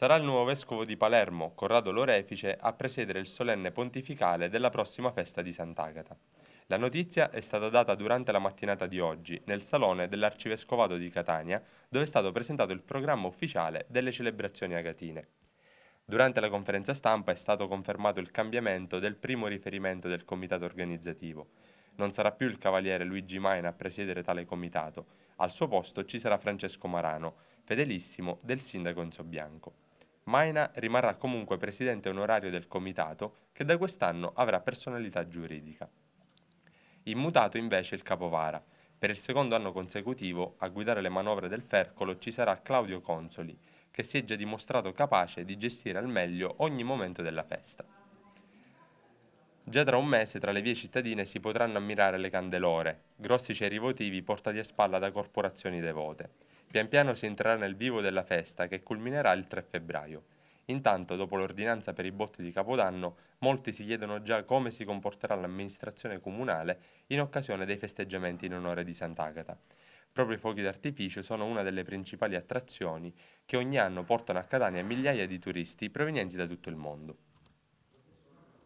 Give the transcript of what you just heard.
Sarà il nuovo vescovo di Palermo, Corrado Lorefice, a presiedere il solenne pontificale della prossima festa di Sant'Agata. La notizia è stata data durante la mattinata di oggi nel salone dell'Arcivescovato di Catania, dove è stato presentato il programma ufficiale delle celebrazioni agatine. Durante la conferenza stampa è stato confermato il cambiamento del primo riferimento del comitato organizzativo. Non sarà più il cavaliere Luigi Maina a presiedere tale comitato, al suo posto ci sarà Francesco Marano, fedelissimo del sindaco Enzo Bianco. Maina rimarrà comunque presidente onorario del comitato che da quest'anno avrà personalità giuridica. Immutato invece il capovara. Per il secondo anno consecutivo a guidare le manovre del Fercolo ci sarà Claudio Consoli, che si è già dimostrato capace di gestire al meglio ogni momento della festa. Già tra un mese tra le vie cittadine si potranno ammirare le candelore, grossi ceri votivi portati a spalla da corporazioni devote. Pian piano si entrerà nel vivo della festa che culminerà il 3 febbraio. Intanto, dopo l'ordinanza per i botti di Capodanno, molti si chiedono già come si comporterà l'amministrazione comunale in occasione dei festeggiamenti in onore di Sant'Agata. Proprio i fuochi d'artificio sono una delle principali attrazioni che ogni anno portano a Catania migliaia di turisti provenienti da tutto il mondo.